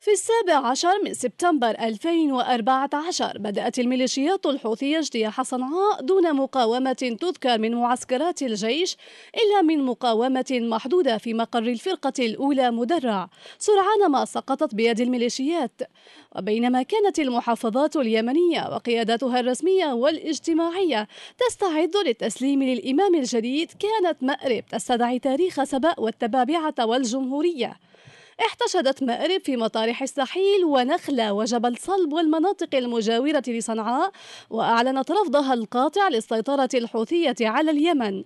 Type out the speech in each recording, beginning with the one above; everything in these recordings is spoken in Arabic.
في السابع عشر من سبتمبر 2014 بدأت الميليشيات الحوثية اجتياح صنعاء دون مقاومة تذكر من معسكرات الجيش إلا من مقاومة محدودة في مقر الفرقة الأولى مدرع سرعان ما سقطت بيد الميليشيات وبينما كانت المحافظات اليمنية وقياداتها الرسمية والاجتماعية تستعد للتسليم للإمام الجديد كانت مأرب تستدعي تاريخ سبأ والتبابعة والجمهورية احتشدت مأرب في مطارح الساحيل ونخلة وجبل صلب والمناطق المجاورة لصنعاء وأعلنت رفضها القاطع للسيطرة الحوثية على اليمن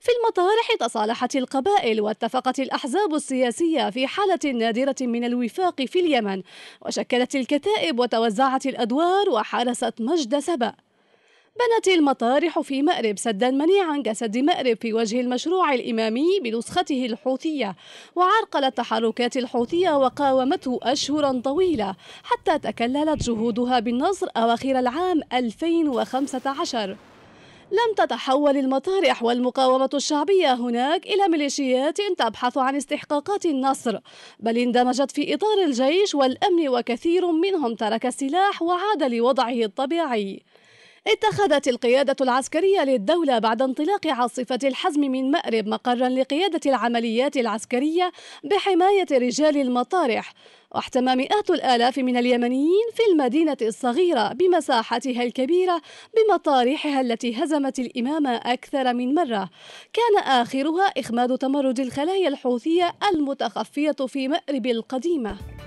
في المطارح تصالحت القبائل واتفقت الأحزاب السياسية في حالة نادرة من الوفاق في اليمن وشكلت الكتائب وتوزعت الأدوار وحرست مجد سبأ بنت المطارح في مأرب سدا منيعا كسد مأرب في وجه المشروع الإمامي بنسخته الحوثية وعرقلت تحركات الحوثية وقاومته أشهرا طويلة حتى تكللت جهودها بالنصر أواخر العام 2015 لم تتحول المطارح والمقاومة الشعبية هناك إلى ميليشيات تبحث عن استحقاقات النصر بل اندمجت في إطار الجيش والأمن وكثير منهم ترك السلاح وعاد لوضعه الطبيعي اتخذت القيادة العسكرية للدولة بعد انطلاق عاصفة الحزم من مأرب مقرا لقيادة العمليات العسكرية بحماية رجال المطارح واحتمى مئات الآلاف من اليمنيين في المدينة الصغيرة بمساحتها الكبيرة بمطارحها التي هزمت الإمامة أكثر من مرة كان آخرها إخماد تمرد الخلايا الحوثية المتخفية في مأرب القديمة